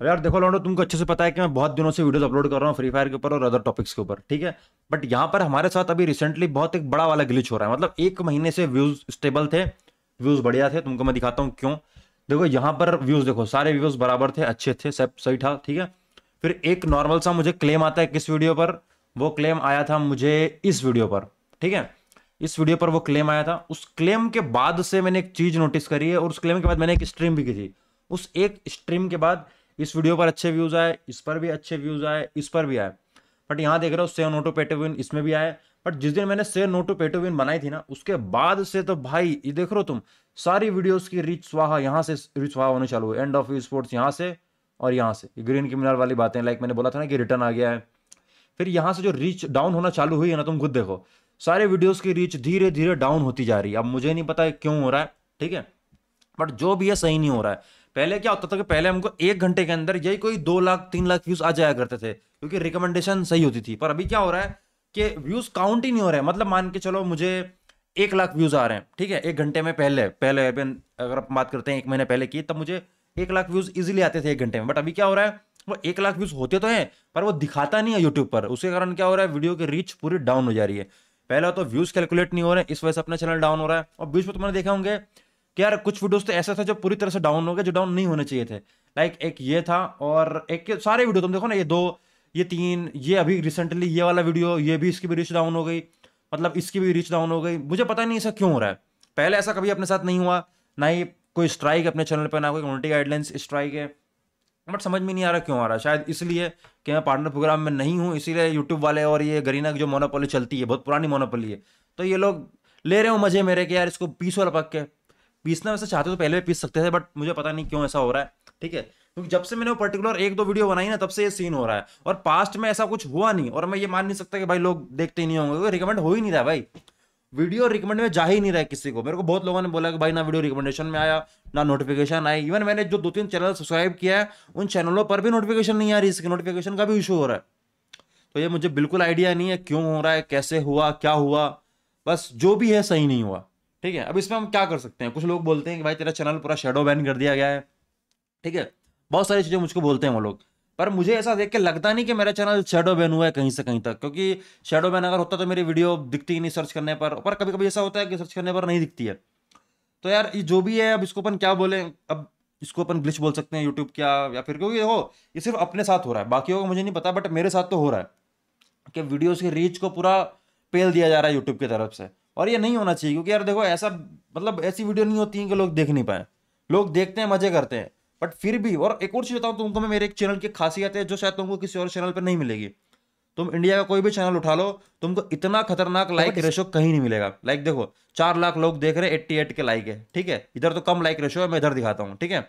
अरे यार देखो लौंडो तुमको अच्छे से पता है कि मैं बहुत दिनों से वीडियोस अपलोड कर रहा हूँ फ्री फायर के ऊपर और अदर टॉपिक्स के ऊपर ठीक है बट यहाँ पर हमारे साथ अभी रिसेंटली बहुत एक बड़ा वाला ग्लिच हो रहा है मतलब एक महीने से व्यूज स्टेबल थे व्यूज बढ़िया थे तुमको मैं दिखाता हूँ क्यों देखो यहाँ पर व्यूज देखो सारे व्यूज बराबर थे अच्छे थे सब सही था ठीक है फिर एक नॉर्मल सा मुझे क्लेम आता है किस वीडियो पर वो क्लेम आया था मुझे इस वीडियो पर ठीक है इस वीडियो पर वो क्लेम आया था उस क्लेम के बाद से मैंने एक चीज नोटिस करी है और उस क्लेम के बाद मैंने एक स्ट्रीम भी की थी उस एक स्ट्रीम के बाद इस वीडियो पर अच्छे व्यूज आए इस पर भी अच्छे व्यूज आए इस पर भी आए बट यहाँ देख रहे हो सेव नोटो पेटोविन इसमें भी आए बट जिस दिन मैंने सेव नोटो पेटोविन बनाई थी ना उसके बाद से तो भाई ये देख रहे हो तुम सारी वीडियोस की रिच स्वाहा यहाँ से रिच स्वाहा होने चालू एंड ऑफ यू स्पोर्ट्स यहाँ से और यहाँ से ग्रीन क्रिमिनल वाली बातें लाइक मैंने बोला था ना कि रिटर्न आ गया है फिर यहाँ से जो रीच डाउन होना चालू हुई है ना तुम खुद देखो सारे वीडियोस की रीच धीरे धीरे डाउन होती जा रही है अब मुझे नहीं पता है क्यों हो रहा है ठीक है बट जो भी है सही नहीं हो रहा है पहले क्या होता था कि पहले हमको एक घंटे के अंदर यही कोई दो लाख तीन लाख व्यूज आ जाया करते थे क्योंकि रिकमेंडेशन सही होती थी पर अभी क्या हो रहा है कि व्यूज काउंट ही नहीं हो रहे मतलब मान के चलो मुझे एक लाख व्यूज आ रहे हैं ठीक है एक घंटे में पहले पहले अगर आप बात करते हैं एक महीने पहले की तब मुझे एक लाख व्यूज इजिली आते थे एक घंटे में बट अभी क्या हो रहा है वो एक लाख व्यूज होते तो हैं पर वो दिखाता नहीं है यूट्यूब पर उसके कारण क्या हो रहा है वीडियो की रीच पूरी डाउन हो जा रही है पहला तो व्यूज कैलकुलेट नहीं हो रहे इस वजह से अपना चैनल डाउन हो रहा है और बीच में तुमने तो देखा होंगे कि यार कुछ वीडियोस तो ऐसा था जो पूरी तरह से डाउन हो गए जो डाउन नहीं होने चाहिए थे लाइक एक ये था और एक सारे वीडियो तुम देखो ना ये दो ये तीन ये अभी रिसेंटली ये वाला वीडियो ये भी इसकी भी रीच डाउन हो गई मतलब इसकी भी रीच डाउन हो गई मुझे पता नहीं ऐसा क्यों हो रहा है पहले ऐसा कभी अपने साथ नहीं हुआ ना ही कोई स्ट्राइक अपने चैनल पर ना कोई कम्युनिटी गाइडलाइंस स्ट्राइक है बट समझ में नहीं आ रहा क्यों आ रहा शायद इसलिए कि मैं पार्टनर प्रोग्राम में नहीं हूँ इसीलिए यूट्यूब वाले और ये गरीना की जो मोनोपोली चलती है बहुत पुरानी मोनोपोली है तो ये लोग ले रहे हो मजे मेरे कि यार इसको पीस वाला पक के पीसना वैसे चाहते तो पहले भी पीस सकते थे बट मुझे पता नहीं क्यों ऐसा हो रहा है ठीक है क्योंकि जब से मैंने वो पर्टिकुलर एक दो वीडियो बनाई ना तब से ये सीन हो रहा है और पास्ट में ऐसा कुछ हुआ नहीं और मैं ये मान नहीं सकता कि भाई लोग देखते ही नहीं होंगे क्योंकि रिकमेंड हो ही नहीं रहा भाई वीडियो रिकमेंड में जा ही नहीं रहा है किसी को मेरे को बहुत लोगों ने बोला कि भाई ना वीडियो रिकमेंडेशन में आया ना नोटिफिकेशन आई इवन मैंने जो दो तीन चैनल सब्सक्राइब किया है उन चैनलों पर भी नोटिफिकेशन नहीं आ रही इसकी नोटिफिकेशन का भी इशू हो रहा है तो ये मुझे बिल्कुल आइडिया नहीं है क्यों हो रहा है कैसे हुआ क्या हुआ बस जो भी है सही नहीं हुआ ठीक है अब इसमें हम क्या कर सकते हैं कुछ लोग बोलते हैं कि भाई तेरा चैनल पूरा शेडो बैन कर दिया गया है ठीक है बहुत सारी चीज़ें मुझको बोलते हैं वो लोग पर मुझे ऐसा देख के लगता नहीं कि मेरा चैनल शेडो बैन हुआ है कहीं से कहीं तक क्योंकि शेडो बैन अगर होता तो मेरी वीडियो दिखती ही नहीं सर्च करने पर पर कभी कभी ऐसा होता है कि सर्च करने पर नहीं दिखती है तो यार ये जो भी है अब इसको अपन क्या बोले अब इसको अपन ग्लिच बोल सकते हैं यूट्यूब क्या या फिर क्योंकि हो ये सिर्फ अपने साथ हो रहा है बाकियों का मुझे नहीं पता बट मेरे साथ तो हो रहा है कि वीडियोज़ की रीच को पूरा पेल दिया जा रहा है यूट्यूब की तरफ से और ये नहीं होना चाहिए क्योंकि यार देखो ऐसा मतलब ऐसी वीडियो नहीं होती है कि लोग देख नहीं पाए लोग देखते हैं मजे करते हैं बट फिर भी और एक और चीज़ बताऊँ तुमको मैं मेरे एक चैनल की खासियत है जो शायद तुमको किसी और चैनल पर नहीं मिलेगी तुम इंडिया का कोई भी चैनल उठा लो तुमको इतना खतरनाक लाइक रेशो कहीं नहीं मिलेगा लाइक देखो चार लाख लोग देख रहे हैं एट्टी एट के लाइक है ठीक है इधर तो कम लाइक रेशो है मैं इधर दिखाता हूँ ठीक है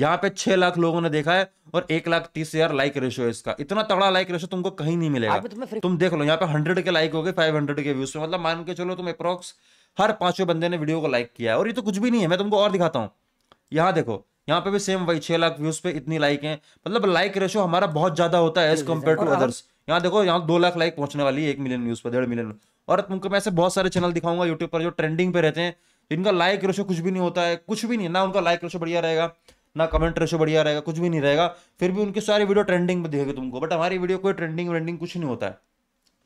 यहाँ पे छह लाख लोगों ने देखा है और एक लाख तीस हजार लाइक रेशो है इसका इतना तगड़ा लाइक रेशो तुमको कहीं नहीं मिलेगा तो तुम देख लो यहाँ पे हंड्रेड के लाइक हो गए फाइव हंड्रेड के व्यूज मतलब मान के चलो तुम अप्रोक्स हर पांचों बंदे ने वीडियो को लाइक किया है और ये तो कुछ भी नहीं है मैं तुमको और दिखाता हूँ यहाँ देखो यहाँ पे भी सेम वही छह लाख व्यूज पे इतनी लाइक है मतलब लाइक रेशो हमारा बहुत ज्यादा होता है एज कम्पेयर टू अदर्स यहाँ देखो यहाँ दो लाख लाइक पहुंचने वाली है एक मिलियन व्यूज पर डेढ़ मिलियन और तुमको मैं ऐसे बहुत सारे चैनल दिखाऊंगा यूट्यूब पर जो ट्रेंडिंग पे रहते हैं इनका लाइक रेशो कुछ भी नहीं होता है कुछ भी नहीं ना उनका लाइक रेशो बढ़िया रहेगा ना कमेंट रेशो बढ़िया रहेगा कुछ भी नहीं रहेगा फिर भी उनकी सारी वीडियो ट्रेंडिंग में दिखेगी तुमको बट हमारी वीडियो कोई ट्रेंडिंग व्रेंडिंग कुछ नहीं होता है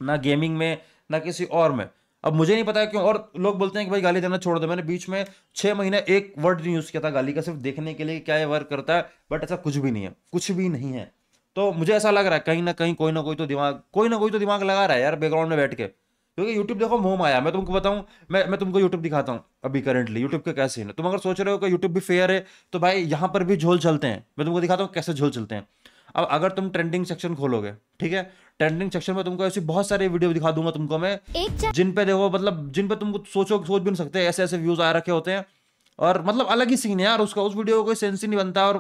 ना गेमिंग में ना किसी और में अब मुझे नहीं पता है क्यों और लोग बोलते हैं कि भाई गाली देना छोड़ दो मैंने बीच में छः महीने एक वर्ड नहीं यूज़ किया था गाली का सिर्फ देखने के लिए क्या ये वर्क करता है बट ऐसा कुछ भी नहीं है कुछ भी नहीं है तो मुझे ऐसा लग रहा है कहीं ना कहीं कोई ना कोई तो दिमाग कोई ना कोई तो दिमाग लगा रहा है यार बैकग्राउंड में बैठ के क्योंकि यूट्यूब देखो मोह माया मैं तुमको बताऊं मैं मैं तुमको यूट्यूब दिखाता हूँ अभी करंटली यूट्यूब का क्या सीन है तुम अगर सोच रहे हो कि यूट्यूब भी फेयर है तो भाई यहाँ पर भी झोल चलते हैं मैं तुमको दिखाता हूँ कैसे झोल चलते हैं अब अगर तुम ट्रेंडिंग सेक्शन खोलोगे ठीक है ट्रेंडिंग सेक्शन में तुमको ऐसी बहुत सारी वीडियो दिखा दूंगा तुमको मैं जिन पे देखो मतलब जिन पे तुमको सोचो सोच भी नहीं सकते ऐसे ऐसे व्यूज आ रखे होते हैं और मतलब अलग ही सीन है यार उसका उस वीडियो का कोई सेंस ही नहीं बनता और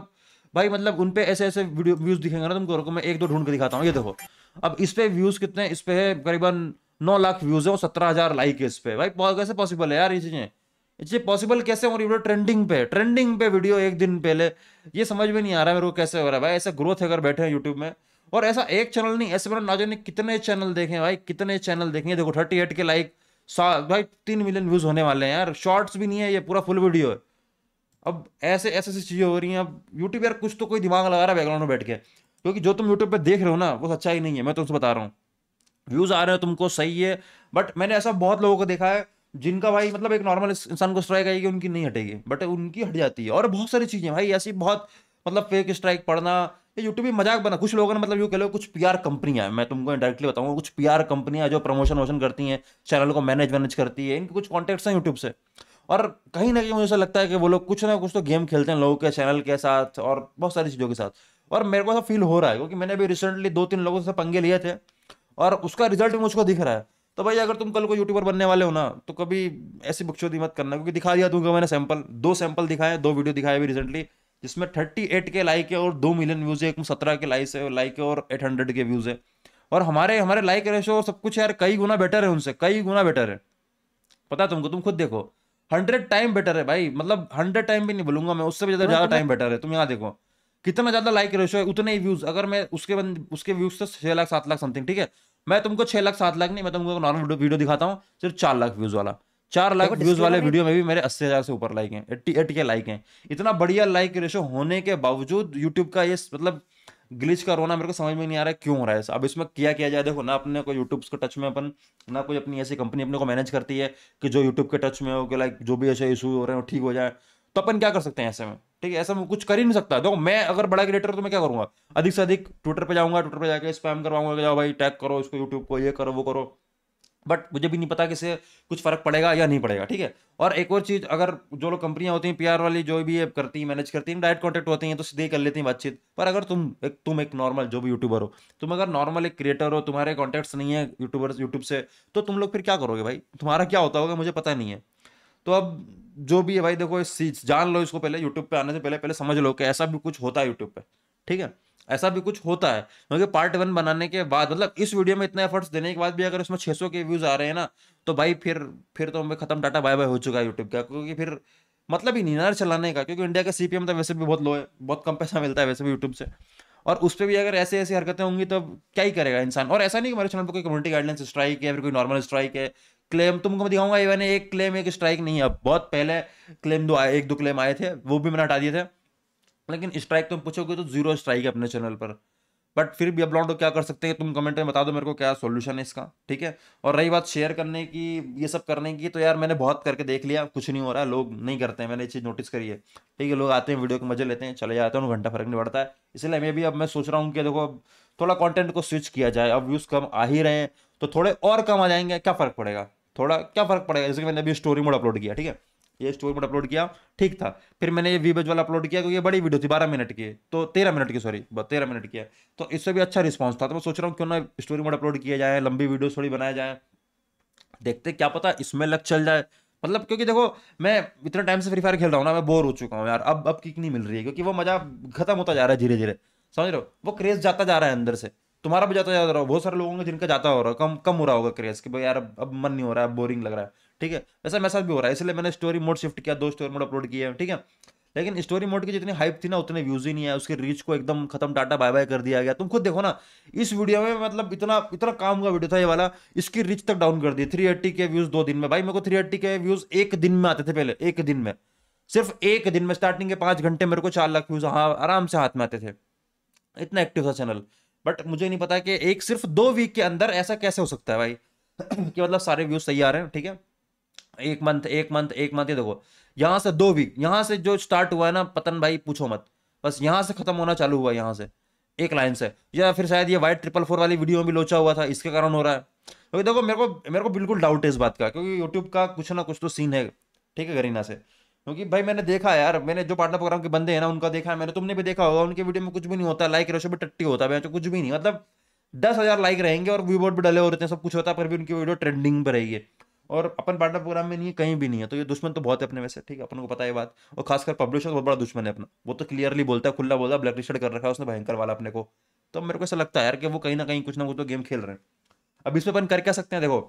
भाई मतलब उन पे ऐसे ऐसे वीडियो व्यूज दिखेंगे ना तुमको मैं एक दो ढूंढ के दिखाता हूँ ये देखो अब इस पे व्यूज कितने इस पे है करीबन नौ लाख व्यूज है और सत्रह हजार लाइक है इस पे भाई कैसे पॉसिबल है यार ये चीजें ये पॉसिबल कैसे हो रही वीडियो ट्रेंडिंग पे ट्रेंडिंग पे वीडियो एक दिन पहले ये समझ में नहीं आ रहा मेरे को कैसे हो रहा है भाई ऐसा ग्रोथ है अगर बैठे हैं यूट्यूब में और ऐसा एक चैनल नहीं ऐसे मेरा ना जाने कितने चैनल देखे भाई कितने चैनल देखे देखो थर्टी एट के लाइक भाई तीन मिलियन व्यूज होने वाले हैं यार शॉर्ट्स भी नहीं है ये पूरा फुल वीडियो है अब ऐसे ऐसे ऐसी चीज़ें हो रही हैं अब यूट्यूब यार कुछ तो कोई दिमाग लगा रहा है बैकग्राउंड में बैठ के क्योंकि जो तुम यूट्यूब पर देख रहे हो ना वो सच्चाई नहीं है मैं तुमसे तो बता रहा हूँ व्यूज आ रहे हैं तुमको सही है बट मैंने ऐसा बहुत लोगों को देखा है जिनका भाई मतलब एक नॉर्मल इंसान को स्ट्राइक आएगी उनकी नहीं हटेगी बट उनकी हट जाती है और बहुत सारी चीज़ें भाई ऐसी बहुत मतलब फेक स्ट्राइक पड़ना ये यूट्यूब भी मजाक बना कुछ लोगों ने मतलब यू कह लो कुछ आर कंपनियां मैं तुमको डायरेक्टली बताऊंगा कुछ आर कंपनियां जो प्रमोशन वोशन करती हैं चैनल को मैनेज वैनेज करती है इनके कुछ कॉन्टैक्ट्स हैं यूट्यूब से और कहीं ना कहीं मुझे ऐसा लगता है कि वो लोग कुछ ना कुछ तो गेम खेलते हैं लोगों के चैनल के साथ और बहुत सारी चीज़ों के साथ और मेरे को ऐसा फील हो रहा है क्योंकि मैंने भी रिसेंटली दो तीन लोगों से पंगे लिए थे और उसका रिजल्ट भी मुझको दिख रहा है तो भाई अगर तुम कल को यूट्यूबर बनने वाले हो ना तो कभी ऐसी बकचोदी मत करना क्योंकि दिखा दिया दूंगा मैंने सैंपल दो सैंपल दिखाए दो वीडियो दिखाए अभी रिसेंटली जिसमें थर्टी एट के लाइक है और दो मिलियन व्यूज है एक सत्रह के लाइक है लाइक है और एट हंड्रेड के व्यूज है और हमारे हमारे लाइक रेशो और सब कुछ यार कई गुना बेटर है उनसे कई गुना बेटर है पता है तुमको तुम खुद देखो हंड्रेड टाइम बेटर है भाई मतलब हंड्रेड टाइम भी नहीं बोलूंगा मैं उससे भी ज्यादा ज्यादा टाइम तो बेटर है तुम यहाँ देखो कितना ज्यादा लाइक रेशो है उतने ही व्यूज अगर मैं उसके बंद उसके व्यूज तो छह लाख सात लाख समथिंग ठीक है मैं तुमको छह लाख सात लाख नहीं मैं तुमको नॉर्मल वीडियो दिखाता हूँ सिर्फ चार लाख व्यूज वाला चार लाख व्यूज वाले वीडियो में भी मेरे अस्सी हजार से ऊपर लाइक है एट्टी एट के लाइक है इतना बढ़िया लाइक रेशो होने के बावजूद यूट्यूब का ये मतलब ग्लिच का रोना मेरे को समझ में नहीं आ रहा है क्यों हो रहा है अब इसमें किया किया जाए देखो ना अपने को यूट्यूब के टच में अपन ना कोई अपनी ऐसी कंपनी अपने को मैनेज करती है कि जो यूट्यूब के टच में हो कि लाइक जो भी ऐसे इशू हो रहे हैं ठीक हो जाए तो अपन क्या कर सकते हैं ऐसे में ठीक है ऐसा मैं कुछ कर ही नहीं सकता देखो मैं अगर बड़ा क्रिएटर तो मैं क्या करूंगा अधिक से अधिक ट्विटर पे जाऊंगा ट्विटर पे जाकर स्पैम करवाऊंगा जाओ भाई टैग करो इसको यूट्यूब को ये करो वो करो बट मुझे भी नहीं पता किसे कुछ फर्क पड़ेगा या नहीं पड़ेगा ठीक है और एक और चीज़ अगर जो लोग कंपनियां होती हैं पीआर वाली जो भी है करती हैं मैनेज करती हैं डायरेक्ट कॉन्टैक्ट होती हैं तो सीधे कर लेती हैं बातचीत पर अगर तुम एक तुम एक नॉर्मल जो भी यूट्यूबर हो तुम अगर नॉर्मल एक क्रिएटर हो तुम्हारे कॉन्टैक्ट्स नहीं है यूट्यूबर यूट्यूब से तो तुम लोग फिर क्या करोगे भाई तुम्हारा क्या होता होगा मुझे पता नहीं है तो अब जो भी है भाई देखो इस जान लो इसको पहले यूट्यूब पे आने से पहले पहले समझ लो कि ऐसा भी कुछ होता है यूट्यूब पे ठीक है ऐसा भी कुछ होता है क्योंकि पार्ट वन बनाने के बाद मतलब इस वीडियो में इतने एफर्ट्स देने के बाद भी अगर इसमें छह के व्यूज आ रहे हैं ना तो भाई फिर फिर तो हमें खत्म डाटा बाय बाय हो चुका है यूट्यूब का क्योंकि फिर मतलब ही नहीं चलाने का क्योंकि इंडिया का सीपीएम तो वैसे भी बहुत लो है बहुत कम पैसा मिलता है वैसे भी यूट्यूब से और उस पर भी अगर ऐसे ऐसी हरकतें होंगी तो क्या ही करेगा इंसान और ऐसा नहीं कि हमारे चैनल पर कोई कम्युनिटी गाइडलाइंस स्ट्राइक है फिर कोई नॉर्मल स्ट्राइक है क्लेम तुमको मैं दिखाऊंगा ये मैंने एक क्लेम एक स्ट्राइक नहीं है बहुत पहले क्लेम दो आए एक दो क्लेम आए थे वो भी मैंने हटा दिए थे लेकिन स्ट्राइक तुम पूछोगे तो जीरो स्ट्राइक है अपने चैनल पर बट फिर भी अपलॉड क्या कर सकते हैं तुम कमेंट में बता दो मेरे को क्या सोल्यूशन है इसका ठीक है और रही बात शेयर करने की ये सब करने की तो यार मैंने बहुत करके देख लिया कुछ नहीं हो रहा लोग नहीं करते हैं मैंने ये चीज़ नोटिस करी है ठीक है लोग आते हैं वीडियो के मजे लेते हैं चले जाते हैं घंटा फर्क नहीं पड़ता है इसलिए मैं भी अब मैं सोच रहा हूँ कि देखो थोड़ा कॉन्टेंट को स्विच किया जाए अब व्यूज़ कम आ ही रहे हैं तो थोड़े और कम आ जाएंगे क्या फ़र्क पड़ेगा थोड़ा क्या फ़र्क पड़ेगा जैसे कि मैंने अभी स्टोरी मोड अपलोड किया ठीक है ये स्टोरी मोड अपलोड किया ठीक था फिर मैंने ये वीबेज वाला अपलोड किया क्योंकि ये बड़ी वीडियो थी बारह मिनट की तो तेरह मिनट की सॉरी तेरह मिनट की है तो इससे भी अच्छा रिस्पॉन्स था तो मैं सोच रहा हूँ क्यों ना स्टोरी मोड अपलोड किया जाए लंबी वीडियो थोड़ी बनाया जाए देखते क्या पता इसमें लग चल जाए मतलब क्योंकि देखो मैं इतना टाइम से फ्री फायर खेल रहा हूँ ना मैं बोर हो चुका हूँ यार अब अब किक नहीं मिल रही है क्योंकि वो मजा खत्म होता जा रहा है धीरे धीरे समझ रहे हो वो क्रेज जाता जा रहा है अंदर से तुम्हारा भी जाता जाता रहा बहुत सारे लोग होंगे जिनका जाता हो रहा कम कम हो रहा होगा क्रेज कि भाई यार अब, मन नहीं हो रहा है बोरिंग लग रहा है ठीक है ऐसा मेरे साथ भी हो रहा है इसलिए मैंने स्टोरी मोड शिफ्ट किया दो स्टोरी मोड अपलोड किए ठीक है लेकिन स्टोरी मोड की जितनी हाइप थी ना उतने व्यूज ही नहीं है उसके रीच को एकदम खत्म डाटा बाय बाय कर दिया गया तुम खुद देखो ना इस वीडियो में मतलब इतना इतना काम का वीडियो था ये वाला इसकी रीच तक डाउन कर दी थ्री एट्टी के व्यूज दो दिन में भाई मेरे को थ्री एट्टी के व्यूज एक दिन में आते थे पहले एक दिन में सिर्फ एक दिन में स्टार्टिंग के पांच घंटे मेरे को चार लाख व्यूज हाँ आराम से हाथ में आते थे इतना एक्टिव था चैनल बट मुझे नहीं पता कि एक सिर्फ दो वीक के अंदर ऐसा कैसे हो सकता है भाई कि मतलब सारे व्यूज तैयार हैं ठीक है एक मंथ एक मंथ एक मंथ ये देखो यहाँ से दो वीक यहाँ से जो स्टार्ट हुआ है ना पतन भाई पूछो मत बस यहाँ से खत्म होना चालू हुआ यहाँ से एक लाइन से या फिर शायद ये वाइट ट्रिपल फोर वाली वीडियो में भी लोचा हुआ था इसके कारण हो रहा है क्योंकि देखो मेरे को मेरे को बिल्कुल डाउट है इस बात का क्योंकि यूट्यूब का कुछ ना कुछ तो सीन है ठीक है गरीना से क्योंकि भाई मैंने देखा यार मैंने जो पार्टनर प्रोग्राम के बंदे हैं ना उनका देखा है मैंने तुमने भी देखा होगा उनके वीडियो में कुछ भी नहीं होता लाइक रेशो भी टट्टी होता है कुछ भी नहीं मतलब दस हज़ार लाइक रहेंगे और व्यूबोर्ड बोर्ड भी डले हो रहे हैं सब कुछ होता है पर भी उनकी वीडियो ट्रेंडिंग पर रहेगी और अपन पार्टनर प्रोग्राम में नहीं है कहीं भी नहीं है तो ये दुश्मन तो बहुत है अपने वैसे ठीक है अपन को पता है बात और खासकर पब्लिशर बहुत बड़ा दुश्मन है अपना वो तो क्लियरली बोलता है खुला बोलता है ब्लैक लिस्ट कर रखा है उसने भयंकर वाला अपने को तो मेरे को ऐसा लगता है यार कि वो कहीं ना कहीं कुछ ना कुछ तो गेम खेल रहे हैं अब इसमें अपन कर क्या सकते हैं देखो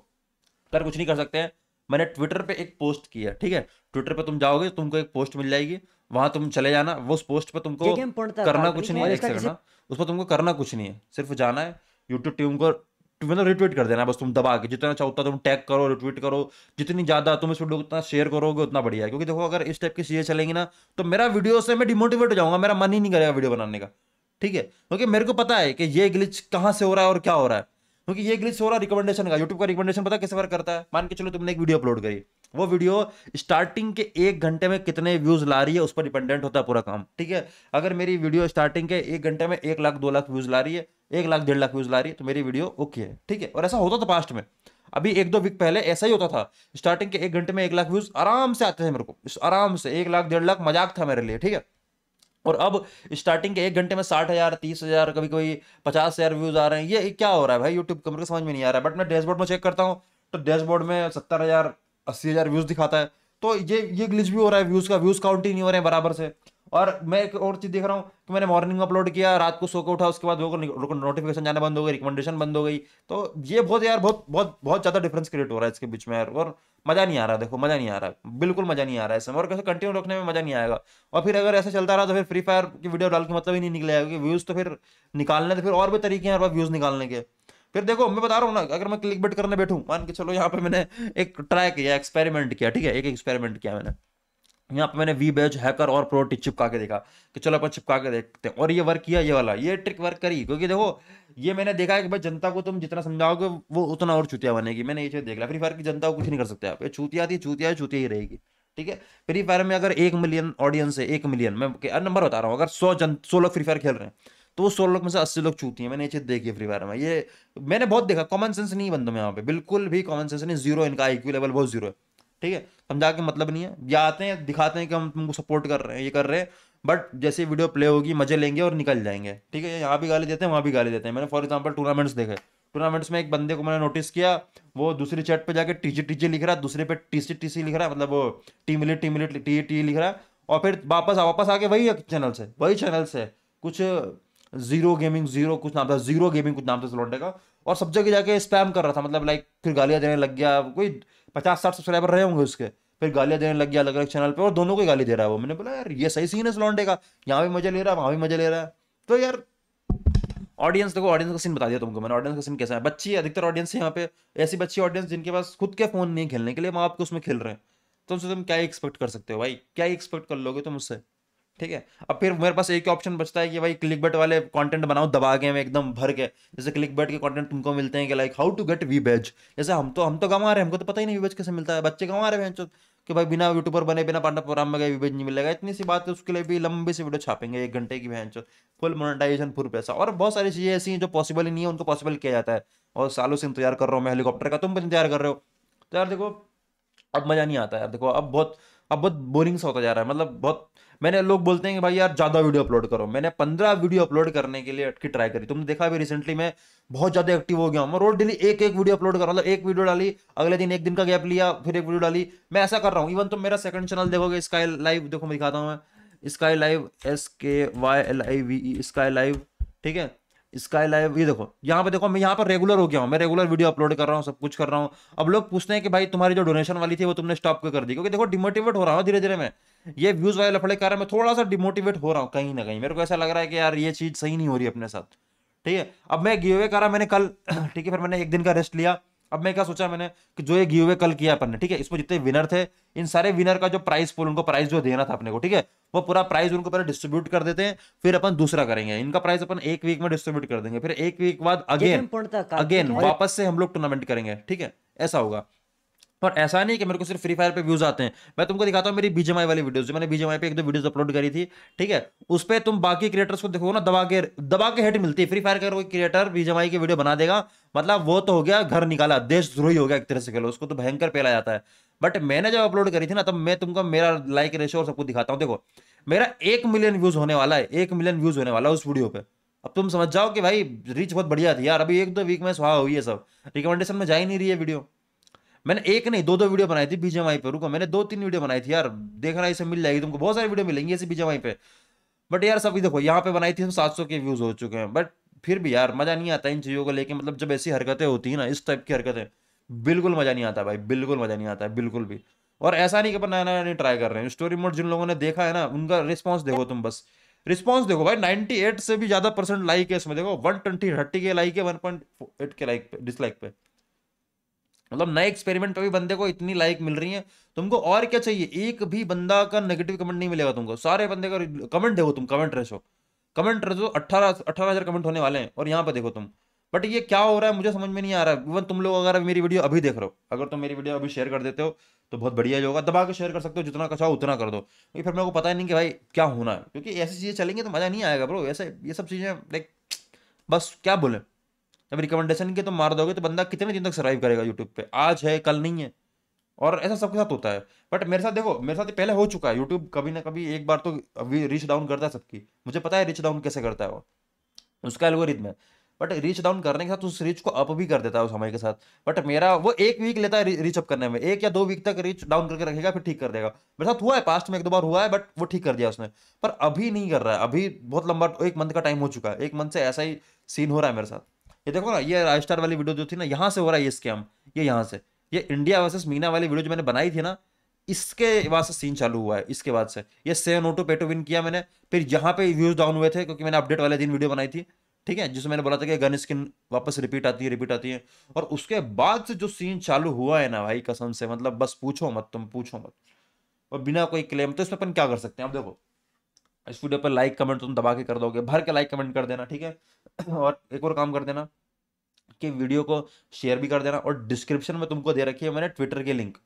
कर कुछ नहीं कर सकते हैं मैंने ट्विटर पे एक पोस्ट किया ठीक है ट्विटर पे तुम जाओगे तुमको एक पोस्ट मिल जाएगी वहां तुम चले जाना वो उस पोस्ट पे तुमको करना कुछ नहीं है सेकंड उस पर तुमको करना कुछ नहीं है सिर्फ जाना है यूट्यूब टीम को मतलब रिट्वीट कर देना बस तुम दबा के जितना चाहता अच्छा तुम टैग करो रिट्वीट करो जितनी ज्यादा तुम इस वीडियो को उतना शेयर करोगे उतना बढ़िया है क्योंकि देखो अगर इस टाइप की चीजें चलेंगी ना तो मेरा वीडियो से मैं डिमोटिवेट हो जाऊंगा मेरा मन ही नहीं करेगा वीडियो बनाने का ठीक है क्योंकि मेरे को पता है कि ये ग्लिच कहाँ से हो रहा है और क्या हो रहा है क्योंकि ये ग्लिच हो रहा रिकमेंडेशन का यूट्यूब का रिकमेंडेशन पता किस बार करता है मान के चलो तुमने एक वीडियो अपलोड करी वो वीडियो स्टार्टिंग के एक घंटे में कितने व्यूज ला रही है उस पर डिपेंडेंट होता है पूरा काम ठीक है अगर मेरी वीडियो स्टार्टिंग के एक घंटे में एक लाख दो लाख व्यूज ला रही है एक लाख डेढ़ लाख व्यूज ला रही है तो मेरी वीडियो ओके है ठीक है और ऐसा होता था पास्ट में अभी एक दो वीक पहले ऐसा ही होता था स्टार्टिंग के एक घंटे में एक लाख व्यूज आराम से आते थे मेरे को आराम से एक लाख डेढ़ लाख मजाक था मेरे लिए ठीक है और अब स्टार्टिंग के एक घंटे में साठ हज़ार तीस हज़ार कभी कोई पचास हज़ार व्यूज़ आ रहे हैं ये क्या हो रहा है भाई यूट्यूब कमरे को समझ में नहीं आ रहा है बट मैं डैशबोर्ड में चेक करता हूँ तो डैशबोर्ड में सत्तर हज़ार अस्सी हज़ार व्यूज़ दिखाता है तो ये ये ग्लिच भी हो रहा है व्यूज़ का व्यूज़ काउंट ही नहीं हो रहे हैं बराबर से और मैं एक और चीज देख रहा हूँ कि मैंने मॉर्निंग अपलोड किया रात को सो के उठा उसके बाद वो नोटिफिकेशन जाना बंद हो गई रिकमेंडेशन बंद हो गई तो ये बहुत यार बहुत बहुत बहुत ज्यादा डिफरेंस क्रिएट हो रहा है इसके बीच में यार और मजा नहीं आ रहा देखो मजा नहीं आ रहा बिल्कुल मजा नहीं आ रहा है इसमें और कैसे कंटिन्यू रखने में मजा नहीं आएगा और फिर अगर ऐसा चलता रहा तो फिर फ्री फायर की वीडियो डाल के मतलब ही नहीं निकलेगा कि व्यूज तो फिर निकालने तो फिर और भी तरीके हैं व्यूज निकालने के फिर देखो मैं बता रहा हूँ ना अगर मैं क्लिक बेट करने बैठूँ मान के चलो यहाँ पे मैंने एक ट्राई किया एक्सपेरिमेंट किया ठीक है एक एक्सपेरिमेंट किया मैंने यहाँ पे मैंने वी बेज हैकर और प्रो चिपका के देखा कि चलो अपन चिपका के देखते हैं और ये वर्क किया ये वाला ये ट्रिक वर्क करी क्योंकि देखो ये मैंने देखा है कि भाई जनता को तुम जितना समझाओगे वो उतना और छूतिया बनेगी मैंने ये चीज़ देख लिया फ्री फायर की जनता को कुछ नहीं कर सकते आप ये चूतिया थी छूतिया चूतिया ही रहेगी ठीक है फ्री फायर में अगर एक मिलियन ऑडियंस है एक मिलियन मैं नंबर बता रहा हूँ अगर सौ जन सौ लोग फ्री फायर खेल रहे हैं तो वो सौ लोग में से अस्सी लोग चूती हैं मैंने ये चीज़ देखी है फ्री फायर में ये मैंने बहुत देखा कॉमन सेंस नहीं बनता मैं यहाँ पे बिल्कुल भी कॉमन सेंस नहीं जीरो इनका आई लेवल बहुत जीरो है ठीक है समझा के मतलब नहीं है या आते हैं दिखाते हैं कि हम तुमको सपोर्ट कर रहे हैं ये कर रहे हैं बट जैसे वीडियो प्ले होगी मजे लेंगे और निकल जाएंगे ठीक है यहाँ भी गाली देते हैं वहाँ भी गाली देते हैं मैंने फॉर एग्जाम्पल टूर्नामेंट्स देखे टूर्नामेंट्स में एक बंदे को मैंने नोटिस किया वो दूसरी चैट पे जाके टीजी टीजी लिख रहा है दूसरे पे टीसी टीसी लिख रहा है मतलब वो टी मिले टी मिले टी टी लिख रहा है और फिर वापस वापस आके वही चैनल से वही चैनल से कुछ जीरो गेमिंग जीरो कुछ नाम था जीरो गेमिंग कुछ नाम था स्लॉटे का और सब जगह जाके स्पैम कर रहा था मतलब लाइक फिर गालियाँ देने लग गया कोई पचास साठ सब्सक्राइबर रहे होंगे उसके फिर गालियाँ देने लग गया अलग अलग चैनल पर और दोनों को गाली दे रहा है वो मैंने बोला यार ये सही सीन है इस लॉन्डे का यहाँ भी मजा ले रहा है वहाँ भी मजा ले रहा है तो यार ऑडियंस देखो ऑडियंस का सीन बता दिया तुमको मैंने ऑडियंस का सीन कैसा है बच्ची अधिकतर ऑडियंस है यहाँ पे ऐसी बच्ची ऑडियंस जिनके पास खुद के फोन नहीं खेलने के लिए माँ आपके उसमें खेल रहे हैं तो उनसे तुम क्या एक्सपेक्ट कर सकते हो भाई क्या एक्सपेक्ट कर लोगे तुम उससे ठीक है अब फिर मेरे पास एक ऑप्शन बचता है कि भाई क्लिक बेट वाले कंटेंट बनाओ दबा के मैं एकदम भर के जैसे क्लिक बेट के कंटेंट तुमको मिलते हैं कि like how to get V badge जैसे हम तो हम तो गंवा रहे हैं हमको तो पता ही नहीं वी बेज कैसे मिलता है बच्चे गंवा रहे हैं कि भाई बिना यूट्यूबर बने बिना पांडा प्रोग्राम में गए वी बेज नहीं मिलेगा इतनी सी बात है उसके लिए भी लंबी से वीडियो छापेंगे एक घंटे की भैंस फुल मोनिटाइजेशन फुल पैसा और बहुत सारी चीज़ें ऐसी हैं जो पॉसिबल ही नहीं है उनको पॉसिबल किया जाता है और सालों से इंतजार कर रहा हूँ मैं हेलीकॉप्टर का तुम इंतजार कर रहे हो तो यार देखो अब मज़ा नहीं आता यार देखो अब बहुत अब बहुत बोरिंग सा होता जा रहा है मतलब बहुत मैंने लोग बोलते हैं कि भाई यार ज़्यादा वीडियो अपलोड करो मैंने पंद्रह वीडियो अपलोड करने के लिए अटकी ट्राई करी तुमने देखा भी रिसेंटली मैं बहुत ज़्यादा एक्टिव हो गया हूँ मैं रोज डेली एक एक वीडियो अपलोड कर रहा मतलब एक वीडियो डाली अगले दिन एक दिन का गैप लिया फिर एक वीडियो डाली मैं ऐसा कर रहा हूँ इवन तो मेरा सेकंड चैनल देखोगे स्काई लाइव देखो मैं दिखाता हूँ मैं Sky live S K Y L I V Sky live ठीक है स्काई लाइव ये देखो यहाँ पे देखो मैं यहाँ पर रेगुलर हो गया हूँ मैं रेगुलर वीडियो अपलोड कर रहा हूँ सब कुछ कर रहा हूँ अब लोग पूछते हैं कि भाई तुम्हारी जो डोनेशन वाली थी वो तुमने स्टॉप कर दी क्योंकि देखो डिमोटिवेट हो रहा हूँ धीरे धीरे मैं ये व्यूज वाले लफड़े कारण मैं थोड़ा सा डिमोटिवेट हो रहा हूँ कहीं ना कहीं मेरे को ऐसा लग रहा है कि यार ये चीज़ सही नहीं हो रही अपने साथ ठीक है अब मैं गिवे करा मैंने कल ठीक है फिर मैंने एक दिन का रेस्ट लिया अब मैं क्या सोचा मैंने कि जो ये गिव अवे कल किया अपन ने ठीक है इसमें जितने विनर थे इन सारे विनर का जो प्राइस पूल उनको प्राइस जो देना था अपने को ठीक है वो पूरा प्राइस उनको पहले डिस्ट्रीब्यूट कर देते हैं फिर अपन दूसरा करेंगे इनका प्राइस अपन एक वीक में डिस्ट्रीब्यूट कर देंगे फिर एक वीक बाद अगेन अगेन वापस से हम लोग टूर्नामेंट करेंगे ठीक है ऐसा होगा पर ऐसा नहीं कि मेरे को सिर्फ फ्री फायर पे व्यूज आते हैं मैं तुमको दिखाता हूँ मेरी बीजेमआई वाली वीडियोस जो मैंने बीजेमआई पे एक दो वीडियोस अपलोड करी थी ठीक है उस पर तुम बाकी क्रिएटर्स को देखोगे ना दबा के दबा के हेट मिलती है फ्री फायर का कोई क्रिएटर बीजेमआई की वीडियो बना देगा मतलब वो तो हो गया घर निकाला देशद्रोही हो गया एक तरह से कह लो उसको तो भयंकर पहला जाता है बट मैंने जब अपलोड करी थी ना तब मैं तुमको मेरा लाइक रेशो और सब कुछ दिखाता हूँ देखो मेरा एक मिलियन व्यूज होने वाला है एक मिलियन व्यूज होने वाला है उस वीडियो पे अब तुम समझ जाओ कि भाई रीच बहुत बढ़िया थी यार अभी एक दो वीक में सुहा हुई है सब रिकमेंडेशन में जा ही नहीं रही है वीडियो मैंने एक नहीं दो दो वीडियो बनाई थी बीजेमाई पे रुको मैंने दो तीन वीडियो बनाई थी यार देखना इसे मिल जाएगी तुमको बहुत सारी वीडियो मिलेंगी ऐसी बीजेमाई पे बट यार सभी देखो यहाँ पे बनाई थी हम सात के व्यूज हो चुके हैं बट फिर भी यार मज़ा नहीं आता इन चीज़ों को लेके मतलब जब ऐसी हरकतें होती हैं ना इस टाइप की हरकतें बिल्कुल मज़ा नहीं आता भाई बिल्कुल मज़ा नहीं आता है बिल्कुल भी और ऐसा नहीं कि अपन नया नया नहीं ट्राई कर रहे हैं स्टोरी मोड जिन लोगों ने देखा है ना उनका रिस्पॉन्स देखो तुम बस रिस्पॉन्स देखो भाई एट से भी ज़्यादा परसेंट लाइक है इसमें देखो one twenty thirty K like है one point eight K like पे डिसलाइक पे मतलब नए एक्सपेरिमेंट पे भी बंदे को इतनी लाइक मिल रही है तुमको और क्या चाहिए एक भी बंदा का नेगेटिव कमेंट नहीं मिलेगा तुमको सारे बंदे का कमेंट देखो तुम कमेंट रहो कमेंट जो अट्ठारह अट्ठारह हज़ार कमेंट होने वाले हैं और यहाँ पर देखो तुम बट ये क्या हो रहा है मुझे समझ में नहीं आ रहा है इवन तुम लोग अगर मेरी वीडियो अभी देख रहे हो अगर तुम मेरी वीडियो अभी शेयर कर देते हो तो बहुत बढ़िया जो होगा दबा के शेयर कर सकते हो जितना कचाओ उतना कर दो क्योंकि फिर मेरे को पता ही नहीं कि भाई क्या होना है क्योंकि ऐसी चीज़ें चलेंगी तो मज़ा नहीं आएगा ब्रो ऐसे ये सब चीज़ें लाइक बस क्या बोले जब रिकमेंडेशन के तुम मार दोगे तो बंदा कितने दिन तक सर्वाइव करेगा यूट्यूब पर आज है कल नहीं है और ऐसा सबके साथ होता है बट मेरे साथ देखो मेरे साथ पहले हो चुका है यूट्यूब कभी ना कभी एक बार तो अभी रीच डाउन करता है सबकी मुझे पता है रीच डाउन कैसे करता है वो उसका एल्गोरिदम है बट रीच डाउन करने के साथ उस रीच को अप भी कर देता है उस समय के साथ बट मेरा वो एक वीक लेता है रीच अप करने में एक या दो वीक तक रीच डाउन करके रखेगा फिर ठीक कर देगा मेरे साथ हुआ है पास्ट में एक दो बार हुआ है बट वो ठीक कर दिया उसने पर अभी नहीं कर रहा है अभी बहुत लंबा एक मंथ का टाइम हो चुका है एक मंथ से ऐसा ही सीन हो रहा है मेरे साथ ये देखो ना ये राजस्टार वाली वीडियो जो थी ना यहाँ से हो रहा है ये स्कैम ये यहाँ से ये इंडिया वर्सेस मीना वाली वीडियो जो मैंने बनाई थी ना इसके बाद से सीन चालू हुआ है इसके बाद से ये सेवन ओ टू पे विन किया मैंने फिर यहाँ पे व्यूज डाउन हुए थे क्योंकि मैंने अपडेट वाले दिन वीडियो बनाई थी ठीक है जिसमें मैंने बोला था कि गन स्किन वापस रिपीट आती है रिपीट आती है और उसके बाद से जो सीन चालू हुआ है ना भाई कसम से मतलब बस पूछो मत तुम पूछो मत और बिना कोई क्लेम तो इसमें अपन क्या कर सकते हैं अब देखो इस वीडियो पर लाइक कमेंट तुम दबा के कर दोगे भर के लाइक कमेंट कर देना ठीक है और एक और काम कर देना के वीडियो को शेयर भी कर देना और डिस्क्रिप्शन में तुमको दे रखी है मैंने ट्विटर के लिंक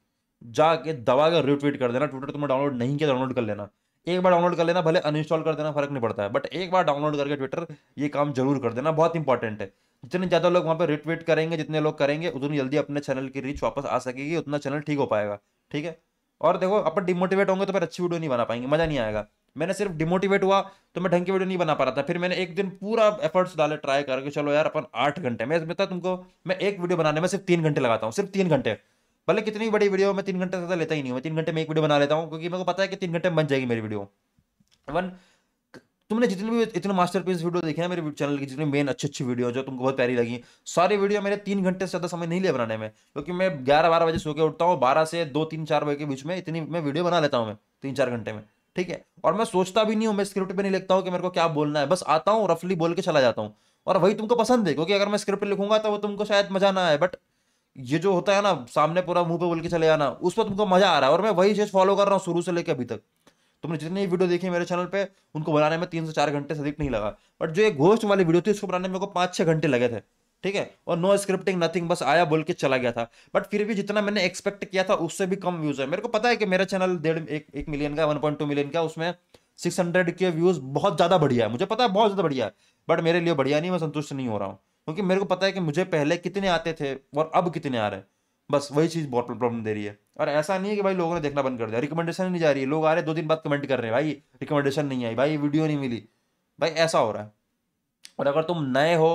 जाके दबा कर रिट्वीट कर देना ट्विटर तुम्हें डाउनलोड नहीं किया डाउनलोड कर लेना एक बार डाउनलोड कर लेना भले अनइंस्टॉल कर देना फर्क नहीं पड़ता है बट एक बार डाउनलोड करके ट्विटर ये काम जरूर कर देना बहुत इंपॉर्टेंट है जितने ज़्यादा लोग वहाँ पर रिट्वीट करेंगे जितने लोग करेंगे उतनी जल्दी अपने चैनल की रीच वापस आ सकेगी उतना चैनल ठीक हो पाएगा ठीक है और देखो अपन डिमोटिवेट होंगे तो फिर अच्छी वीडियो नहीं बना पाएंगे मज़ा नहीं आएगा मैंने सिर्फ डिमोटिवेट हुआ तो मैं ढंग की वीडियो नहीं बना पा रहा था फिर मैंने एक दिन पूरा एफर्ट्स डाले ट्राई करके चलो यार अपन आठ घंटे मैं बता तुमको मैं एक वीडियो बनाने में सिर्फ तीन घंटे लगाता हूँ सिर्फ तीन घंटे भले कितनी बड़ी वीडियो मैं तीन घंटे ज्यादा लेता ही नहीं हूँ तीन घंटे में एक वीडियो बना लेता हूँ क्योंकि मेरे को पता है कि तीन घंटे में बन जाएगी मेरी वीडियो वन तुमने जितने भी इतने मास्टर पीस वीडियो देखे हैं मेरे चैनल की जितनी मेन अच्छी अच्छी वीडियो जो तुमको बहुत प्यारी लगी सारी वीडियो मेरे तीन घंटे से ज़्यादा समय नहीं लिया बनाने में क्योंकि मैं ग्यारह बारह बजे सो के उठता हूँ बारह से दो तीन चार बजे के बीच में इतनी मैं वीडियो बना लेता हूँ मैं तीन चार घंटे में ठीक है और मैं सोचता भी नहीं हूँ मैं स्क्रिप्ट पे नहीं लिखता हूँ कि मेरे को क्या बोलना है बस आता हूँ रफली बोल के चला जाता हूँ और वही तुमको पसंद है क्योंकि अगर मैं स्क्रिप्ट लिखूंगा तो वो तुमको शायद मजा ना आए बट ये जो होता है ना सामने पूरा मुंह पे बोल के चले जाना उस पर तुमको मजा आ रहा है और मैं वही चीज फॉलो कर रहा हूँ शुरू से लेकर अभी तक तुमने जितनी वीडियो देखी मेरे चैनल पे उनको बनाने में तीन से चार घंटे से अधिक नहीं लगा बट जो एक घोष्ट वाली वीडियो थी उसको बनाने में पांच छह पाँच छः घंटे लगे थे ठीक है और नो स्क्रिप्टिंग नथिंग बस आया बोल के चला गया था बट फिर भी जितना मैंने एक्सपेक्ट किया था उससे भी कम व्यूज है मेरे को पता है कि मेरा चैनल डेढ़ एक, एक मिलियन का वन पॉइंट टू मिलियन का उसमें सिक्स हंड्रेड के व्यूज बहुत ज्यादा बढ़िया है मुझे पता है बहुत ज्यादा बढ़िया है बट मेरे लिए बढ़िया नहीं मैं संतुष्ट नहीं हो रहा हूँ क्योंकि मेरे को पता है कि मुझे पहले कितने आते थे और अब कितने आ रहे हैं बस वही चीज़ बहुत प्रॉब्लम दे रही है और ऐसा नहीं है कि भाई लोगों ने देखना बंद कर दिया रिकमेंडेशन नहीं जा रही है लोग आ रहे दो दिन बाद कमेंट कर रहे हैं भाई रिकमेंडेशन नहीं आई भाई वीडियो नहीं मिली भाई ऐसा हो रहा है और अगर तुम नए हो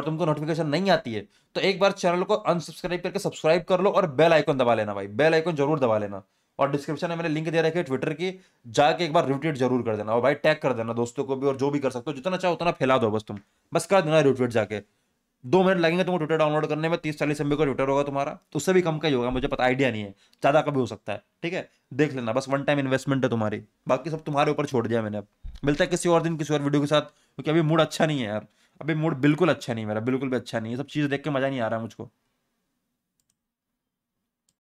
और तुमको नोटिफिकेशन नहीं आती है तो एक बार चैनल को अनसब्सक्राइब करके सब्सक्राइब कर लो और बेल आइकन दबा लेना भाई बेल आइकन जरूर दबा लेना और डिस्क्रिप्शन में मैंने लिंक दे रखी है ट्विटर की जाके एक बार रिट्वीट जरूर कर देना और भाई टैग कर देना दोस्तों को भी और जो भी कर सकते हो जितना चाहो उतना फैला दो बस तुम बस कर देना रिट्वीट जाके दो मिनट लगेंगे तुमको ट्विटर डाउनलोड करने में तीस चालीस एमबी का ट्विटर होगा तुम्हारा तो उससे भी कम का ही होगा मुझे पता आइडिया नहीं है ज़्यादा का भी हो सकता है ठीक है देख लेना बस वन टाइम इन्वेस्टमेंट है तुम्हारी बाकी सब तुम्हारे ऊपर छोड़ दिया मैंने अब मिलता है किसी और दिन किसी और वीडियो के साथ क्योंकि अभी मूड अच्छा नहीं है यार अभी मूड बिल्कुल अच्छा नहीं मेरा बिल्कुल भी अच्छा नहीं है सब चीज़ देख के मज़ा नहीं आ रहा मुझको